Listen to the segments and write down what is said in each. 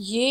ये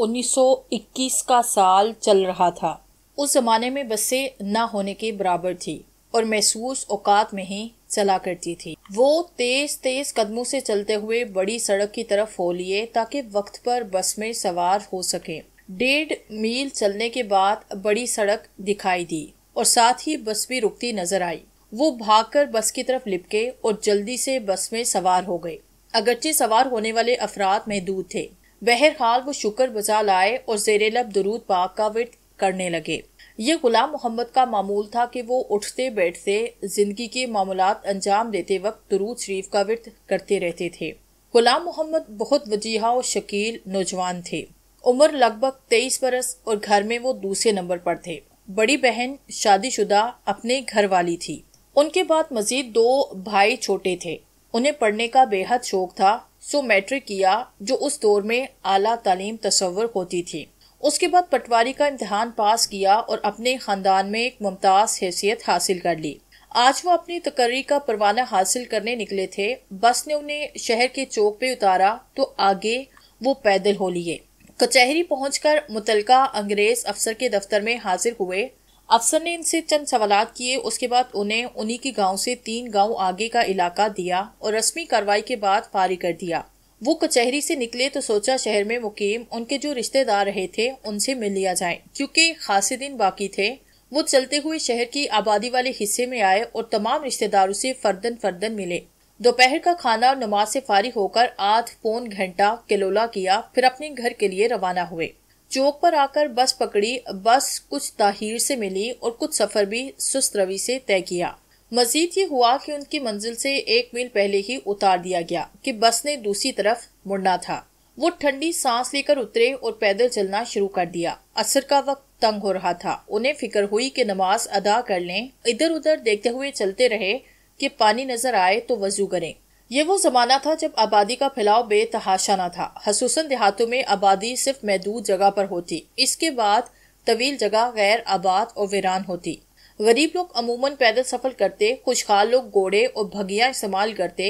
1921 का साल चल रहा था उस ज़माने में बसें ना होने के बराबर थी और महसूस औकात में ही चला करती थी वो तेज तेज कदमों से चलते हुए बड़ी सड़क की तरफ हो लिए ताकि वक्त पर बस में सवार हो सके डेढ़ मील चलने के बाद बड़ी सड़क दिखाई दी और साथ ही बस भी रुकती नजर आई वो भागकर बस की तरफ लिपके और जल्दी से बस में सवार हो गए अगरचे सवार होने वाले अफराद महदूद थे बहरहाल वो शुक्र बजा लाए और लब दरूद पाक का विट करने लगे ये गुलाम मोहम्मद का मामूल था कि वो उठते बैठते जिंदगी के मामूल अंजाम देते वक्त दरूद शरीफ का विरत करते रहते थे गुलाम मोहम्मद बहुत वजीहा और शकील नौजवान थे उम्र लगभग तेईस बरस और घर में वो दूसरे नंबर पर थे बड़ी बहन शादीशुदा अपने घर वाली थी उनके बाद मजीद दो भाई छोटे थे उन्हें पढ़ने का बेहद शौक था सो मैट्रिक किया जो उस दौर में आला तालीम तस्वर होती थी उसके बाद पटवारी का इम्तहान पास किया और अपने ख़ानदान में एक मुमताज़ हैसियत हासिल कर ली आज वो अपनी तकर्री का परवाना हासिल करने निकले थे बस ने उन्हें शहर के चौक पे उतारा तो आगे वो पैदल हो लिए कचहरी पहुंचकर मुतलका अंग्रेज अफसर के दफ्तर में हाजिर हुए अफसर ने इनसे चंद सवाल किए उसके बाद उन्हें उन्हीं के गांव से तीन गांव आगे का इलाका दिया और रस्मी कार्रवाई के बाद फारी कर दिया वो कचहरी से निकले तो सोचा शहर में मुकीम उनके जो रिश्तेदार रहे थे उनसे मिल लिया जाए क्योंकि खासे दिन बाकी थे वो चलते हुए शहर की आबादी वाले हिस्से में आए और तमाम रिश्तेदारों से फर्दन फर्दन मिले दोपहर का खाना और नमाज से फारिग होकर आध पौन घंटा किलोला किया फिर अपने घर के लिए रवाना हुए चौक पर आकर बस पकड़ी बस कुछ ताहिर से मिली और कुछ सफर भी सुस्त रवि से तय किया मजीद ये हुआ कि उनकी मंजिल से एक मील पहले ही उतार दिया गया कि बस ने दूसरी तरफ मुड़ना था वो ठंडी सांस लेकर उतरे और पैदल चलना शुरू कर दिया असर का वक्त तंग हो रहा था उन्हें फिक्र हुई कि नमाज अदा कर लें इधर उधर देखते हुए चलते रहे कि पानी नजर आए तो वजू करें ये वो ज़माना था जब आबादी का फैलाव बेतहाशा ना था खसूस देहातों में आबादी सिर्फ महदूद जगह पर होती इसके बाद तवील जगह गैर आबाद और वीरान होती गरीब लोग अमूमन पैदल सफर करते खुशहाल लोग घोड़े और भगिया इस्तेमाल करते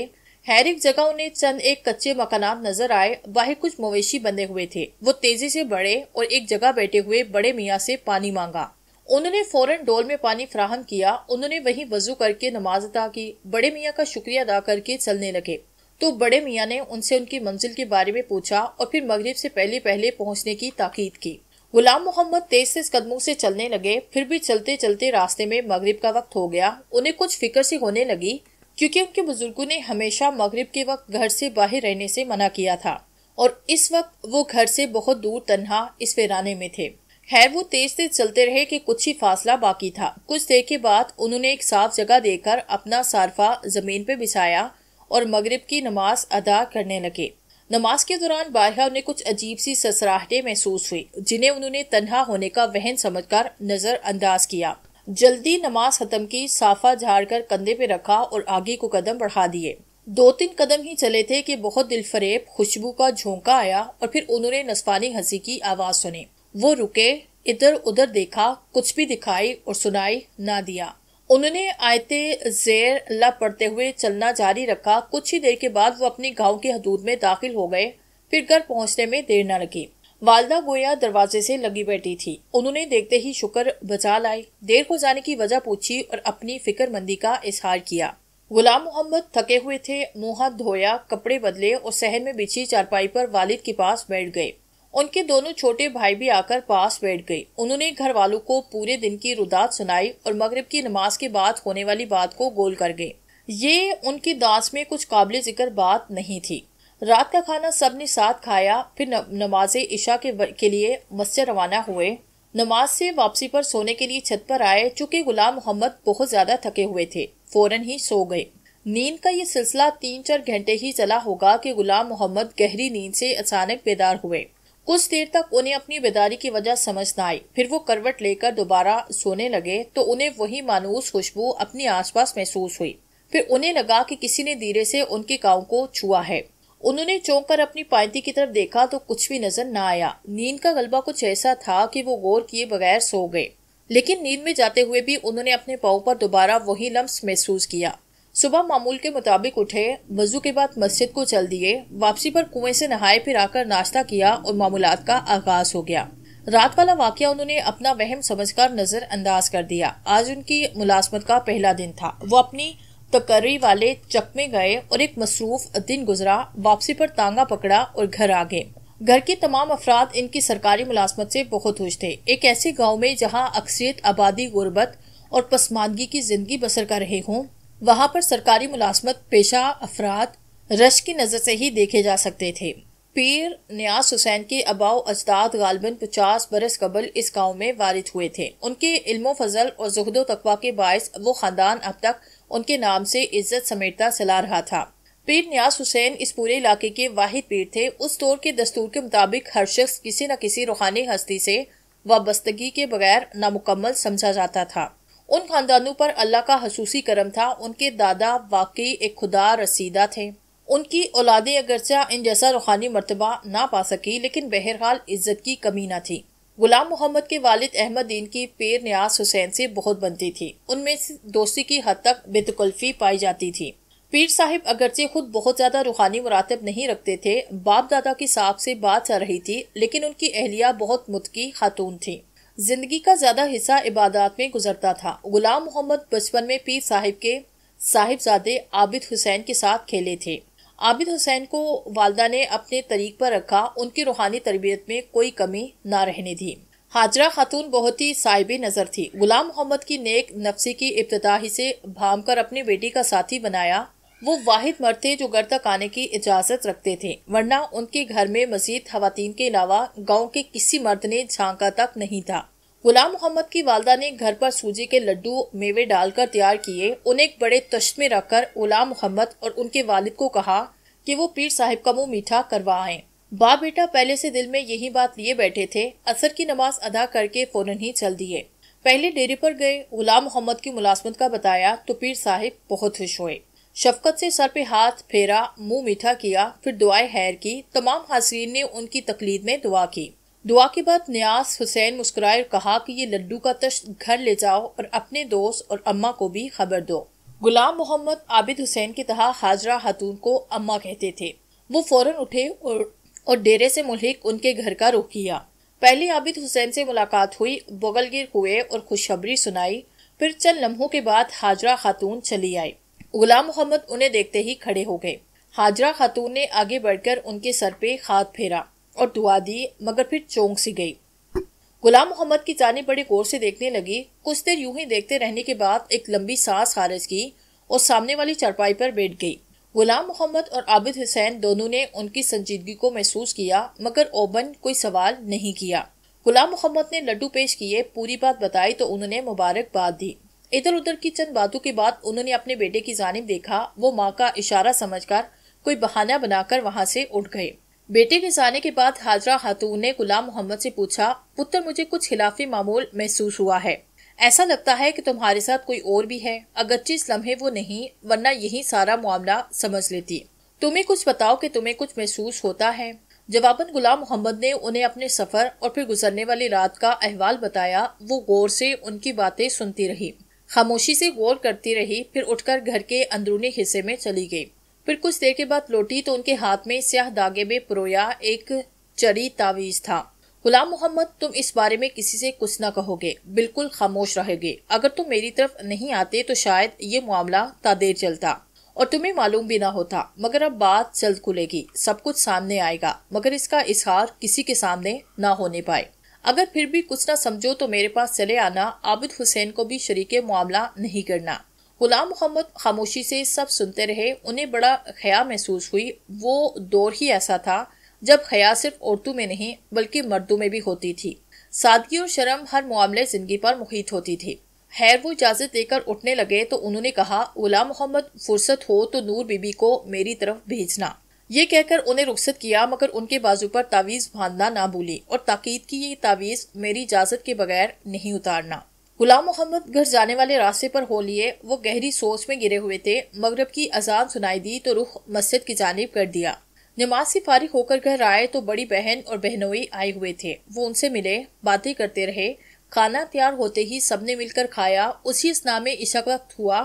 हर एक जगह उन्हें चंद एक कच्चे मकान नजर आए वह कुछ मवेशी बंधे हुए थे वो तेजी से बढ़े और एक जगह बैठे हुए बड़े मियाँ से पानी मांगा उन्होंने फौरन डोल में पानी फ्राहम किया उन्होंने वही वजू करके नमाज अदा की बड़े मियाँ का शुक्रिया अदा करके चलने लगे तो बड़े मियाँ ने उनसे उनकी मंजिल के बारे में पूछा और फिर मगरिब से पहले पहले पहुँचने की ताकीद की गुलाम मोहम्मद तेज तेज कदमों से चलने लगे फिर भी चलते चलते रास्ते में मगरिब का वक्त हो गया उन्हें कुछ फिक्र सी होने लगी क्योंकि उनके बुजुर्गों ने हमेशा मगरिब के वक्त घर से बाहर रहने से मना किया था और इस वक्त वो घर से बहुत दूर तनहा इस फेराने में थे खैर वो तेज तेज चलते रहे कि कुछ ही फासला बाकी था कुछ देर के बाद उन्होंने एक साफ जगह देकर अपना सारफा जमीन पे बिछाया और मगरिब की नमाज अदा करने लगे नमाज के दौरान बारहा उन्हें कुछ अजीब सी ससराहटे महसूस हुई जिन्हें उन्होंने तनहा होने का वहन समझकर नजरअंदाज किया जल्दी नमाज खत्म की साफा झाड़ कर कंधे पे रखा और आगे को कदम बढ़ा दिए दो तीन कदम ही चले थे कि बहुत दिलफरेब खुशबू का झोंका आया और फिर उन्होंने नस्वानी हंसी की आवाज सुनी वो रुके इधर उधर देखा कुछ भी दिखाई और सुनाई ना दिया उन्होंने आयते जेर ला पढ़ते हुए चलना जारी रखा कुछ ही देर के बाद वो अपने गांव के हदूद में दाखिल हो गए फिर घर पहुंचने में देर न लगी वालदा गोया दरवाजे से लगी बैठी थी उन्होंने देखते ही शुक्र बचा लाई देर हो जाने की वजह पूछी और अपनी फिक्रमंदी का इजहार किया गुलाम मोहम्मद थके हुए थे मुंह हाथ धोया कपड़े बदले और शहर में बिछी चारपाई पर वालिद के पास बैठ गए उनके दोनों छोटे भाई भी आकर पास बैठ गए उन्होंने घर वालों को पूरे दिन की रुदात सुनाई और मगरिब की नमाज के बाद होने वाली बात को गोल कर गए ये उनकी दास में कुछ काबिल जिक्र बात नहीं थी रात का खाना सब ने साथ खाया फिर नमाज ईशा के, के लिए मस्जिद रवाना हुए नमाज से वापसी पर सोने के लिए छत पर आए चूंकि गुलाम मोहम्मद बहुत ज्यादा थके हुए थे फौरन ही सो गए नींद का ये सिलसिला तीन चार घंटे ही चला होगा कि गुलाम मोहम्मद गहरी नींद से अचानक बेदार हुए कुछ देर तक उन्हें अपनी बेदारी की वजह समझ न आई फिर वो करवट लेकर दोबारा सोने लगे तो उन्हें वही मानूस खुशबू अपने आसपास महसूस हुई फिर उन्हें लगा कि किसी ने धीरे से उनके गाँव को छुआ है उन्होंने चौंक कर अपनी पायती की तरफ देखा तो कुछ भी नजर न आया नींद का गलबा कुछ ऐसा था कि वो गौर किए बगैर सो गए लेकिन नींद में जाते हुए भी उन्होंने अपने पाँव पर दोबारा वही लम्स महसूस किया सुबह मामूल के मुताबिक उठे वजू के बाद मस्जिद को चल दिए वापसी पर कुएं से नहाए फिर आकर नाश्ता किया और मामूलात का आगाज हो गया रात वाला वाक्य उन्होंने अपना वहम समझकर नजरअंदाज कर दिया आज उनकी मुलाजमत का पहला दिन था वो अपनी तकर्री वाले चक में गए और एक मसरूफ दिन गुजरा वापसी पर तांगा पकड़ा और घर आ गए घर के तमाम अफराद इनकी सरकारी मुलाजमत से बहुत खुश थे एक ऐसे गांव में जहां अक्सरियत आबादी गुर्बत और पसमानगी की जिंदगी बसर कर रहे हों वहाँ पर सरकारी मुलाजमत पेशा अफराद रश की नज़र से ही देखे जा सकते थे पीर न्याज हुसैन के अबाव अजदाद गालबन पचास बरस कबल इस गाँव में वारिद हुए थे उनके इल्मो फजल और जहदो तकवा के बायस वो ख़ानदान अब तक उनके नाम से इज्जत समेटता चला रहा था पीर न्याज हुसैन इस पूरे इलाके के वाहिद पीर थे उस दौर के दस्तूर के मुताबिक हर शख्स किसी न किसी रूहानी हस्ती से वाबस्तगी के बगैर नामुकम्मल समझा जाता था उन खानदानों पर अल्लाह का हसूसी करम था उनके दादा वाकई एक खुदा रसीदा थे उनकी औलाद अगरचा इन जैसा रूहानी मरतबा ना पा सकी लेकिन बहरहाल इज्जत की कमी ना थी गुलाम मोहम्मद के वालिद अहमद दीन की पेर न्याज हुसैन से बहुत बनती थी उनमें दोस्ती की हद तक बेतकल्फी पाई जाती थी पीर साहिब अगरचे खुद बहुत ज़्यादा रूहानी मुरातब नहीं रखते थे बाप दादा की साहब से बात चल रही थी लेकिन उनकी अहलिया बहुत मुतकी खातून थी जिंदगी का ज्यादा हिस्सा इबादत में गुजरता था गुलाम मोहम्मद बचपन में पीर साहिब के साहिबजादे आबिद हुसैन के साथ खेले थे आबिद हुसैन को वालदा ने अपने तरीक पर रखा उनकी रूहानी तरबियत में कोई कमी ना रहने दी हाजरा खातून बहुत ही साहिब नज़र थी गुलाम मोहम्मद की नेक नफसी की इब्तदा से भाम कर अपनी बेटी का साथी बनाया वो वाहिद मर्द थे जो घर तक आने की इजाज़त रखते थे वरना उनके घर में मजीद खातन के अलावा गाँव के किसी मर्द ने झांका तक नहीं था गुलाम मोहम्मद की वालदा ने घर पर सूजी के लड्डू मेवे डालकर तैयार किए उन्हें एक बड़े तश्त में रखकर गुलाम मोहम्मद और उनके वालिद को कहा कि वो पीर साहिब का मुंह मीठा आए बाप बेटा पहले से दिल में यही बात लिए बैठे थे असर की नमाज अदा करके फौरन ही चल दिए पहले डेरी पर गए गुलाम मोहम्मद की मुलाजमत का बताया तो पीर साहिब बहुत खुश हुए शफकत से सर पे हाथ फेरा मुंह मीठा किया फिर दुआए हैर की तमाम हाजरीन ने उनकी तकलीद में दुआ की दुआ के बाद न्याज हुसैन मुस्कुराए कहा कि ये लड्डू का तश घर ले जाओ और अपने दोस्त और अम्मा को भी खबर दो गुलाम मोहम्मद आबिद हुसैन की तरह हाजरा खातून को अम्मा कहते थे वो फौरन उठे और और डेरे से मुलहिक उनके घर का रुख किया पहले आबिद हुसैन से मुलाकात हुई बगलगिर हुए और खुशखबरी सुनाई फिर चंद लम्हों के बाद हाजरा खातून चली आई गुलाम मोहम्मद उन्हें देखते ही खड़े हो गए हाजरा खातून ने आगे बढ़कर उनके सर पे हाथ फेरा और दुआ दी मगर फिर चौंक सी गई गुलाम मोहम्मद की जानी बड़े गौर से देखने लगी कुछ देर यूं ही देखते रहने के बाद एक लंबी सांस खारिज की और सामने वाली चरपाई पर बैठ गई गुलाम मोहम्मद और आबिद हुसैन दोनों ने उनकी संजीदगी को महसूस किया मगर ओबन कोई सवाल नहीं किया गुलाम मोहम्मद ने लड्डू पेश किए पूरी बात बताई तो उन्होंने मुबारकबाद दी इधर उधर की चंद बातों के बाद उन्होंने अपने बेटे की जानब देखा वो माँ का इशारा समझकर कोई बहाना बनाकर वहाँ से उठ गए बेटे के जाने के बाद हाजरा खातून ने गुलाम मोहम्मद से पूछा पुत्र मुझे कुछ खिलाफी मामूल महसूस हुआ है ऐसा लगता है कि तुम्हारे साथ कोई और भी है अगर चीज लम्हे वो नहीं वरना यही सारा मामला समझ लेती तुम्हें कुछ बताओ कि तुम्हें कुछ महसूस होता है जवाबन गुलाम मोहम्मद ने उन्हें अपने सफर और फिर गुजरने वाली रात का अहवाल बताया वो गौर से उनकी बातें सुनती रही खामोशी से गौर करती रही फिर उठकर घर के अंदरूनी हिस्से में चली गई फिर कुछ देर के बाद लौटी तो उनके हाथ में स्याह धागे में परोया एक चरी तावीज था गुलाम मोहम्मद तुम इस बारे में किसी से कुछ न कहोगे बिल्कुल खामोश रहोगे अगर तुम मेरी तरफ नहीं आते तो शायद ये मामला तादेर चलता और तुम्हें मालूम भी ना होता मगर अब बात जल्द खुलेगी सब कुछ सामने आएगा मगर इसका इजहार किसी के सामने ना होने पाए अगर फिर भी कुछ ना समझो तो मेरे पास चले आना आबिद हुसैन को भी शरीक मामला नहीं करना गुलाम मोहम्मद खामोशी से सब सुनते रहे उन्हें बड़ा खया महसूस हुई वो दौर ही ऐसा था जब खया सिर्फ औरतों में नहीं बल्कि मर्दों में भी होती थी सादगी और शर्म हर मामले जिंदगी पर मुहित होती थी हैर वो इजाज़त देकर उठने लगे तो उन्होंने कहा गुलाम मोहम्मद फुर्सत हो तो नूर बीबी को मेरी तरफ भेजना ये कहकर उन्हें रुखसत किया मगर उनके बाजू पर तावीज़ बांधना ना भूली और ताकीद की ये तावीज़ मेरी इजाज़त के बगैर नहीं उतारना गुलाम मोहम्मद घर जाने वाले रास्ते पर हो लिए वो गहरी सोच में गिरे हुए थे मगरब की अजान सुनाई दी तो रुख मस्जिद की जानब कर दिया नमाज से फारिग होकर घर आए तो बड़ी बहन और बहनोई आए हुए थे वो उनसे मिले बातें करते रहे खाना तैयार होते ही सबने मिलकर खाया उसी स्नाम में इशा वक्त हुआ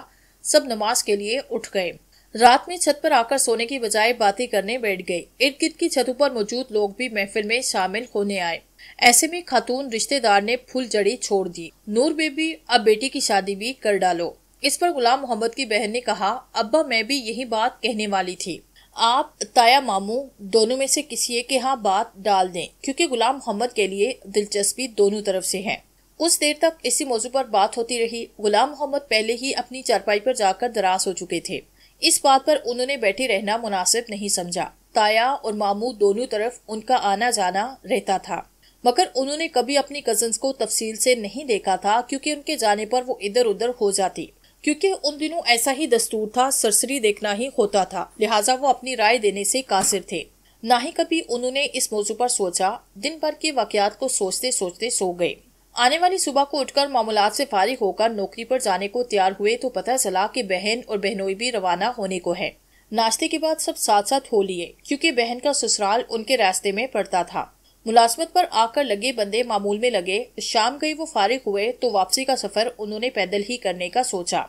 सब नमाज के लिए उठ गए रात में छत पर आकर सोने की बजाय बातें करने बैठ गए इर्द गिर्द की छतों पर मौजूद लोग भी महफिल में शामिल होने आए ऐसे में खातून रिश्तेदार ने फूल जड़ी छोड़ दी नूर बेबी अब बेटी की शादी भी कर डालो इस पर गुलाम मोहम्मद की बहन ने कहा अब्बा मैं भी यही बात कहने वाली थी आप ताया मामू दोनों में से किसी एक के यहाँ बात डाल दें क्योंकि गुलाम मोहम्मद के लिए दिलचस्पी दोनों तरफ से है कुछ देर तक इसी मौजू पर बात होती रही गुलाम मोहम्मद पहले ही अपनी चारपाई पर जाकर दराज हो चुके थे इस बात पर उन्होंने बैठे रहना मुनासिब नहीं समझा ताया और मामू दोनों तरफ उनका आना जाना रहता था मगर उन्होंने कभी अपनी कजन को तफसील से नहीं देखा था क्योंकि उनके जाने पर वो इधर उधर हो जाती क्योंकि उन दिनों ऐसा ही दस्तूर था सरसरी देखना ही होता था लिहाजा वो अपनी राय देने से कासिर थे ना ही कभी उन्होंने इस मौजू पर सोचा दिन भर के वाकत को सोचते सोचते सो गए आने वाली सुबह को उठकर मामूलात से फारिग होकर नौकरी पर जाने को तैयार हुए तो पता चला कि बहन और बहनोई भी रवाना होने को है नाश्ते के बाद सब साथ साथ हो लिए क्योंकि बहन का ससुराल उनके रास्ते में पड़ता था मुलाजमत पर आकर लगे बंदे मामूल में लगे शाम गई वो फारिग हुए तो वापसी का सफर उन्होंने पैदल ही करने का सोचा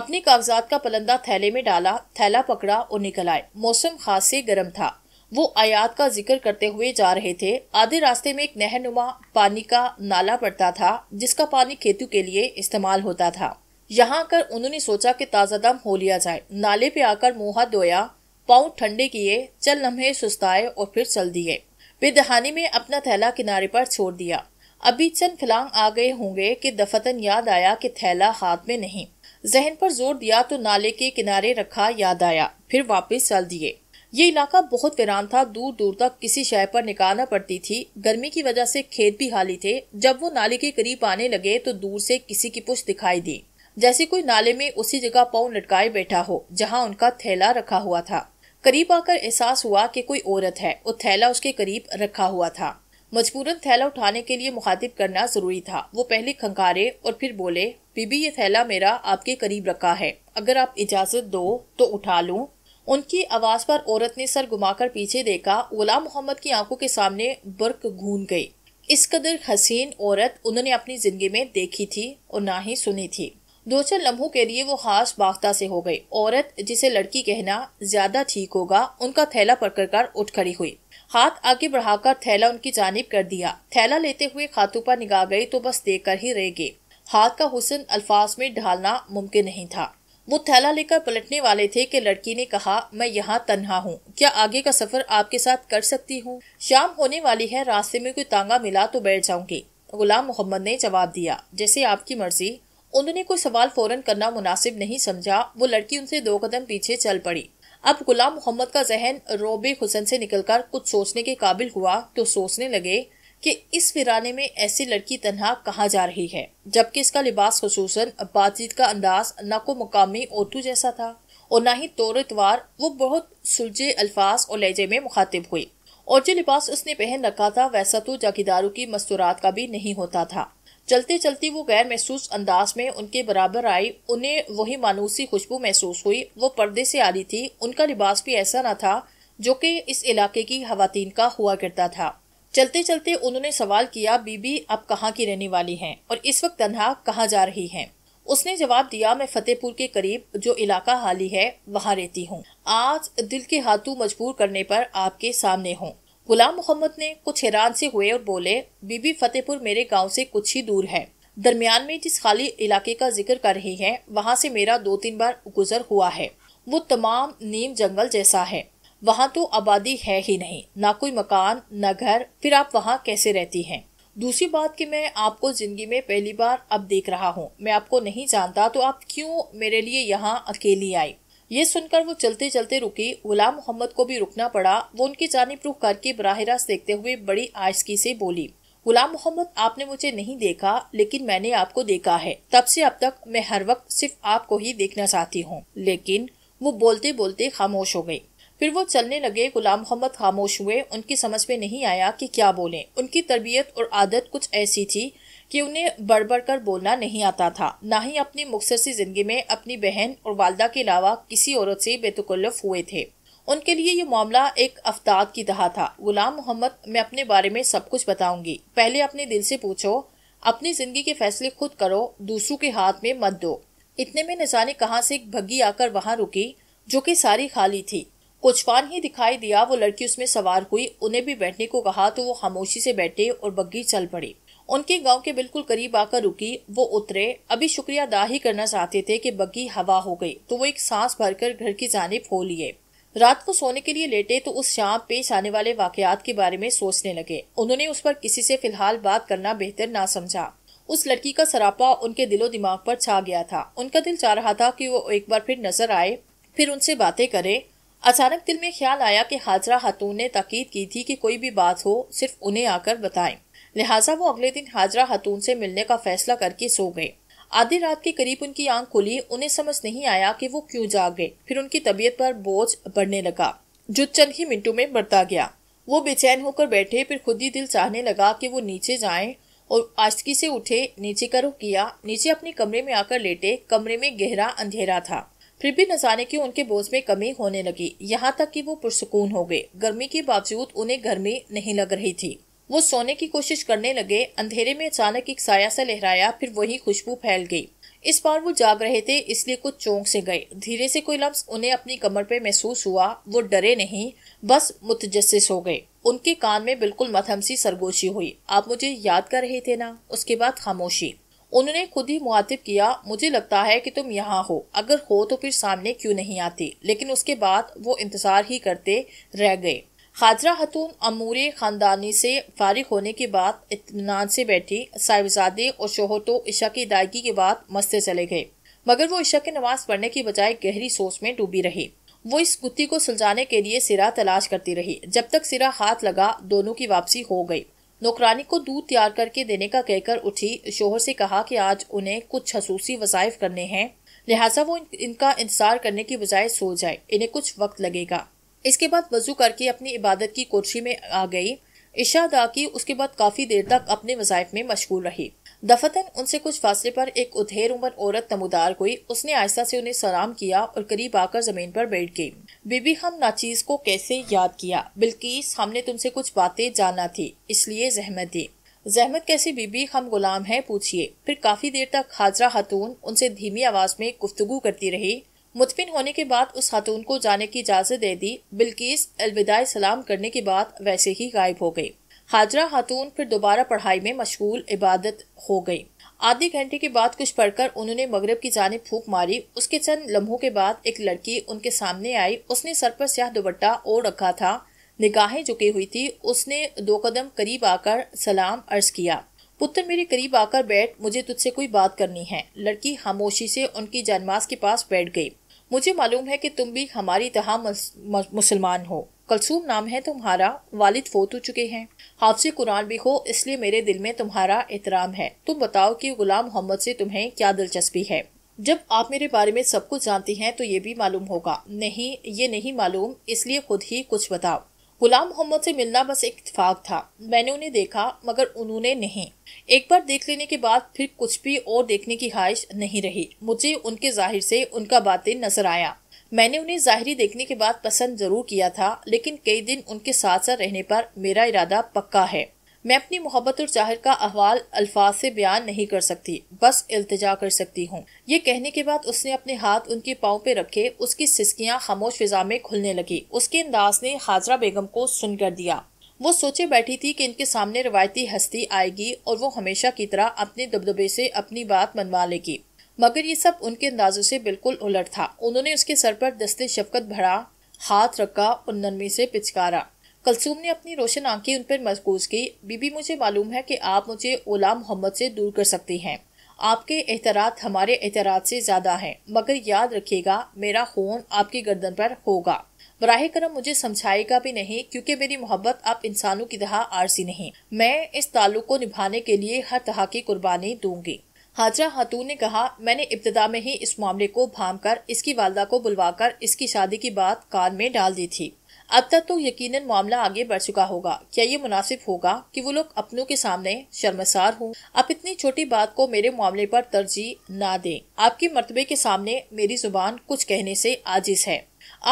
अपने कागजात का पलंदा थैले में डाला थैला पकड़ा और निकल आए मौसम खास से गर्म था वो आयात का जिक्र करते हुए जा रहे थे आधे रास्ते में एक नहनुमा पानी का नाला पड़ता था जिसका पानी खेतों के लिए इस्तेमाल होता था यहाँ आकर उन्होंने सोचा कि ताज़ा दम हो लिया जाए नाले पे आकर मुँह धोया पाँव ठंडे किए चल लम्हे सुस्ताए और फिर चल दिए दहानी में अपना थैला किनारे पर छोड़ दिया अभी चंद खिलांग आ गए होंगे कि दफतन याद आया कि थैला हाथ में नहीं जहन पर जोर दिया तो नाले के किनारे रखा याद आया फिर वापस चल दिए ये इलाका बहुत वीरान था दूर दूर तक किसी शहर पर निकालना पड़ती थी गर्मी की वजह से खेत भी हाली थे जब वो नाले के करीब आने लगे तो दूर से किसी की पुष्ट दिखाई दी जैसे कोई नाले में उसी जगह पाँव लटकाए बैठा हो जहाँ उनका थैला रखा हुआ था करीब आकर एहसास हुआ कि कोई औरत है और थैला उसके करीब रखा हुआ था मजबूरन थैला उठाने के लिए मुखातिब करना जरूरी था वो पहले खंकारे और फिर बोले बीबी ये थैला मेरा आपके करीब रखा है अगर आप इजाजत दो तो उठा लूँ उनकी आवाज पर औरत ने सर घुमाकर पीछे देखा गुलाम मोहम्मद की आंखों के सामने बुर्क घून गई इस कदर हसीन औरत उन्होंने अपनी जिंदगी में देखी थी और ना ही सुनी थी दो चार लम्हों के लिए वो खास बाख्ता से हो गई औरत जिसे लड़की कहना ज्यादा ठीक होगा उनका थैला पकड़ कर उठ खड़ी हुई हाथ आगे बढ़ाकर थैला उनकी जानब कर दिया थैला लेते हुए खातू पर निगाह गई तो बस देख कर ही रह गई हाथ का हुसन अल्फाज में ढालना मुमकिन नहीं था वो थैला लेकर पलटने वाले थे कि लड़की ने कहा मैं यहाँ तन्हा हूँ क्या आगे का सफर आपके साथ कर सकती हूँ शाम होने वाली है रास्ते में कोई तांगा मिला तो बैठ जाऊंगी गुलाम मोहम्मद ने जवाब दिया जैसे आपकी मर्जी उन्होंने कोई सवाल फौरन करना मुनासिब नहीं समझा वो लड़की उनसे दो कदम पीछे चल पड़ी अब गुलाम मोहम्मद का जहन रोबे हुसैन से निकलकर कुछ सोचने के काबिल हुआ तो सोचने लगे कि इस फिराने में ऐसी लड़की तनहा कहा जा रही है जबकि इसका लिबास खसूस बातचीत का अंदाज न को मुकामी ओटू जैसा था और ना ही तौर वो बहुत सुलझे अल्फाज और लहजे में मुखातिब हुई और जो लिबास उसने पहन रखा था वैसा तो जागीदारों की मस्तूरात का भी नहीं होता था चलते चलते वो गैर महसूस अंदाज में उनके बराबर आई उन्हें वही मानूसी खुशबू महसूस हुई वो पर्दे से आ रही थी उनका लिबास भी ऐसा न था जो कि इस इलाके की खातन का हुआ करता था चलते चलते उन्होंने सवाल किया बीबी आप कहाँ की रहने वाली हैं और इस वक्त तनहा कहाँ जा रही हैं उसने जवाब दिया मैं फतेहपुर के करीब जो इलाका हाली है वहाँ रहती हूँ आज दिल के हाथों मजबूर करने पर आपके सामने हूँ गुलाम मोहम्मद ने कुछ हैरान से हुए और बोले बीबी फतेहपुर मेरे गांव से कुछ ही दूर है दरमियान में जिस खाली इलाके का जिक्र कर रही है वहाँ से मेरा दो तीन बार गुजर हुआ है वो तमाम नीम जंगल जैसा है वहाँ तो आबादी है ही नहीं ना कोई मकान न घर फिर आप वहाँ कैसे रहती हैं दूसरी बात कि मैं आपको जिंदगी में पहली बार अब देख रहा हूँ मैं आपको नहीं जानता तो आप क्यों मेरे लिए यहाँ अकेली आई ये सुनकर वो चलते चलते रुकी गुलाम मोहम्मद को भी रुकना पड़ा वो उनकी जानब रुख करके बराह रास्त देखते हुए बड़ी आयसकी से बोली गुलाम मोहम्मद आपने मुझे नहीं देखा लेकिन मैंने आपको देखा है तब से अब तक मैं हर वक्त सिर्फ आपको ही देखना चाहती हूँ लेकिन वो बोलते बोलते खामोश हो गई फिर वो चलने लगे गुलाम मोहम्मद खामोश हुए उनकी समझ में नहीं आया कि क्या बोलें उनकी तरबियत और आदत कुछ ऐसी थी कि उन्हें बढ़ बढ़ कर बोलना नहीं आता था ना ही अपनी मुख्तर सी जिंदगी में अपनी बहन और वालदा के अलावा किसी औरत से बेतकल्लफ हुए थे उनके लिए ये मामला एक अफ्ताद की तहा था गुलाम मोहम्मद मैं अपने बारे में सब कुछ बताऊंगी पहले अपने दिल से पूछो अपनी जिंदगी के फैसले खुद करो दूसरों के हाथ में मत दो इतने में न जाने कहाँ से एक भग्गी आकर वहाँ रुकी जो कि सारी खाली थी कोचवान ही दिखाई दिया वो लड़की उसमें सवार हुई उन्हें भी बैठने को कहा तो वो खामोशी से बैठे और बग्घी चल पड़ी उनके गांव के बिल्कुल करीब आकर रुकी वो उतरे अभी शुक्रिया अदा ही करना चाहते थे कि बग्घी हवा हो गई तो वो एक सांस भरकर घर की जानिब हो लिए रात को सोने के लिए लेटे तो उस शाम पेश आने वाले वाकयात के बारे में सोचने लगे उन्होंने उस पर किसी से फिलहाल बात करना बेहतर ना समझा उस लड़की का सरापा उनके दिलो दिमाग पर छा गया था उनका दिल चाह रहा था कि वो एक बार फिर नजर आए फिर उनसे बातें करे अचानक दिल में ख्याल आया कि हाजरा खातून ने ताकीद की थी कि कोई भी बात हो सिर्फ उन्हें आकर बताएं लिहाजा वो अगले दिन हाजरा खातून से मिलने का फैसला करके सो गए आधी रात के करीब उनकी आंख खुली उन्हें समझ नहीं आया कि वो क्यों जाग गए फिर उनकी तबीयत पर बोझ बढ़ने लगा जो चंद ही मिनटों में बढ़ता गया वो बेचैन होकर बैठे फिर खुद ही दिल चाहने लगा कि वो नीचे जाएं और आशकी से उठे नीचे का रुख किया नीचे अपने कमरे में आकर लेटे कमरे में गहरा अंधेरा था फिर भी न जाने उनके बोझ में कमी होने लगी यहाँ तक कि वो पुरसकून हो गए गर्मी के बावजूद उन्हें गर्मी नहीं लग रही थी वो सोने की कोशिश करने लगे अंधेरे में अचानक एक साया सा लहराया फिर वही खुशबू फैल गई इस बार वो जाग रहे थे इसलिए कुछ चौंक से गए धीरे से कोई लफ्ज उन्हें अपनी कमर पे महसूस हुआ वो डरे नहीं बस मुतजस हो गए उनके कान में बिल्कुल मथमसी सी सरगोशी हुई आप मुझे याद कर रहे थे ना उसके बाद खामोशी उन्होंने खुद ही मुआतिब किया मुझे लगता है कि तुम यहाँ हो अगर हो तो फिर सामने क्यों नहीं आती लेकिन उसके बाद वो इंतजार ही करते रह गए हाजरा खतून अमूर खानदानी से फारिग होने के बाद इतमान से बैठी साहिबजादे और शोहर तो ईशा की अदायगी के बाद मस्ते चले गए मगर वो ईशा की नमाज पढ़ने की बजाय गहरी सोच में डूबी रही वो इस गुत्थी को सुलझाने के लिए सिरा तलाश करती रही जब तक सिरा हाथ लगा दोनों की वापसी हो गई नौकरानी को दूध तैयार करके देने का कहकर उठी शोहर से कहा कि आज उन्हें कुछ खसूसी वजायफ करने हैं लिहाजा वो इनका इंतजार करने की बजाय सो जाए इन्हें कुछ वक्त लगेगा इसके बाद वजू करके अपनी इबादत की कुर्सी में आ गई इशा अदा की उसके बाद काफ़ी देर तक अपने वजायफ में मशगूल रही दफतन उनसे कुछ फासले पर एक उधेर उमर औरत नमोदार हुई उसने आहिस्ता से उन्हें सलाम किया और करीब आकर जमीन पर बैठ गई बीबी हम नाचीज को कैसे याद किया बिल्किस हमने तुमसे कुछ बातें जाना थी इसलिए जहमत दी जहमत कैसी बीबी हम गुलाम है पूछिए फिर काफी देर तक हाजरा खातून उनसे धीमी आवाज में गुफ्तगु करती रही मुतफिन होने के बाद उस खातून को जाने की इजाज़त दे दी बिल्किस अलविदा सलाम करने के बाद वैसे ही गायब हो गई हाजरा खातून फिर दोबारा पढ़ाई में मशगूल इबादत हो गई आधे घंटे के बाद कुछ पढ़कर उन्होंने मगरब की जानब फूक मारी उसके चंद लम्हों के बाद एक लड़की उनके सामने आई उसने सर पर स्याह दुबट्टा ओढ़ रखा था निगाहें झुकी हुई थी उसने दो कदम करीब आकर सलाम अर्ज किया पुत्र मेरे करीब आकर बैठ मुझे तुझसे कोई बात करनी है लड़की खामोशी से उनकी जनमाज के पास बैठ गई मुझे मालूम है कि तुम भी हमारी तहा मुसलमान हो कलसूम नाम है तुम्हारा वालिद फोत हो चुके हैं से कुरान भी हो इसलिए मेरे दिल में तुम्हारा एहतराम है तुम बताओ कि गुलाम मोहम्मद से तुम्हें क्या दिलचस्पी है जब आप मेरे बारे में सब कुछ जानती हैं तो ये भी मालूम होगा नहीं ये नहीं मालूम इसलिए खुद ही कुछ बताओ गुलाम मोहम्मद से मिलना बस एक इतफाक था मैंने उन्हें देखा मगर उन्होंने नहीं एक बार देख लेने के बाद फिर कुछ भी और देखने की ख्वाहिश नहीं रही मुझे उनके जाहिर से उनका बातें नजर आया मैंने उन्हें ज़ाहरी देखने के बाद पसंद ज़रूर किया था लेकिन कई दिन उनके साथ साथ रहने पर मेरा इरादा पक्का है मैं अपनी मोहब्बत और चाहर का अहवाल अल्फाज से बयान नहीं कर सकती बस इल्तजा कर सकती हूँ ये कहने के बाद उसने अपने हाथ उनके पाँव पे रखे उसकी सिस्कियाँ खामोश फिजा में खुलने लगी उसके अंदाज ने हाजरा बेगम को सुन कर दिया वो सोचे बैठी थी कि इनके सामने रवायती हस्ती आएगी और वो हमेशा की तरह अपने दबदबे से अपनी बात मनवा लेगी मगर ये सब उनके अंदाजों से बिल्कुल उलट था उन्होंने उसके सर पर दस्ते शफकत भरा हाथ रखा और नरमी से पिचकारा कलसूम ने अपनी रोशन आंखें उन पर मरकूज की बीबी मुझे मालूम है कि आप मुझे ओला मोहम्मद से दूर कर सकती हैं आपके एतरात हमारे एतरात से ज्यादा हैं मगर याद रखिएगा मेरा खून आपकी गर्दन पर होगा बरह करम मुझे समझाएगा भी नहीं क्योंकि मेरी मोहब्बत आप इंसानों की तरह आरसी नहीं मैं इस ताल्लुक को निभाने के लिए हर तरह की कुर्बानी दूंगी हाजरा खातून ने कहा मैंने इब्तदा में ही इस मामले को भाम कर इसकी वालदा को बुलवाकर इसकी शादी की बात कान में डाल दी थी अब तक तो यकीनन मामला आगे बढ़ चुका होगा क्या ये मुनासिब होगा कि वो लोग अपनों के सामने शर्मसार हूँ आप इतनी छोटी बात को मेरे मामले पर तरजीह ना दें आपकी मरतबे के सामने मेरी जुबान कुछ कहने से आजिज है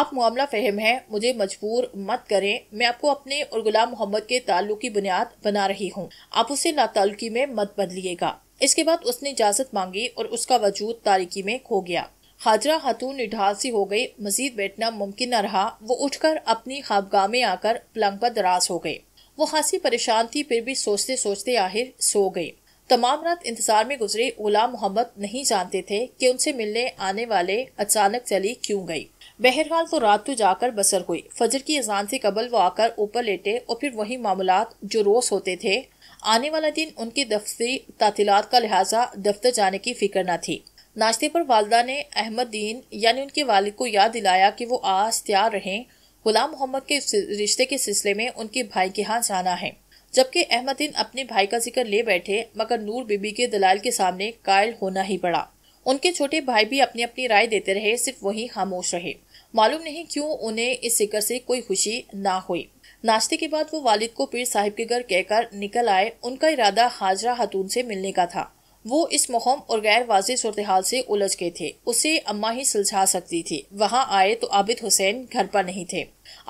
आप मामला फहम है मुझे मजबूर मत करें मैं आपको अपने और गुलाम मोहम्मद के ताल्लुक की बुनियाद बना रही हूँ आप उसे नातालुकी में मत बदलिएगा इसके बाद उसने इजाजत मांगी और उसका वजूद तारीकी में खो गया हाजरा खातून निढाल सी हो गई मजीद बैठना मुमकिन न रहा वो उठकर अपनी खाबगाह में आकर पलंग पर दराज हो गई वो खासी परेशान थी फिर भी सोचते सोचते आखिर सो गई तमाम रात इंतजार में गुजरे गुलाम मोहम्मद नहीं जानते थे कि उनसे मिलने आने वाले अचानक चली क्यों गई बहरहाल वो रात तो जाकर बसर हुई फजर की अजान से कबल वो आकर ऊपर लेटे और फिर वही मामूलात जो रोज होते थे आने वाला दिन उनकी दफ्तरी तातीलात का लिहाजा दफ्तर जाने की फिक्र न थी नाश्ते पर वालदा ने अहमद दीन यानी उनके वालिद को याद दिलाया कि वो आज तैयार रहें गुलाम मोहम्मद के रिश्ते के सिलसिले में उनके भाई के यहाँ जाना है जबकि अहमद दीन अपने भाई का जिक्र ले बैठे मगर नूर बीबी के दलाल के सामने कायल होना ही पड़ा उनके छोटे भाई भी अपनी अपनी राय देते रहे सिर्फ वही खामोश रहे मालूम नहीं क्यों उन्हें इस जिक्र से कोई खुशी ना हुई नाश्ते के बाद वो वालिद को पीर साहिब के घर कहकर निकल आए उनका इरादा हाजरा हतून से मिलने का था वो इस मुहम और गैर वाज सूरत हाल से उलझ गए थे उसे अम्मा ही सुलझा सकती थी वहाँ आए तो आबिद हुसैन घर पर नहीं थे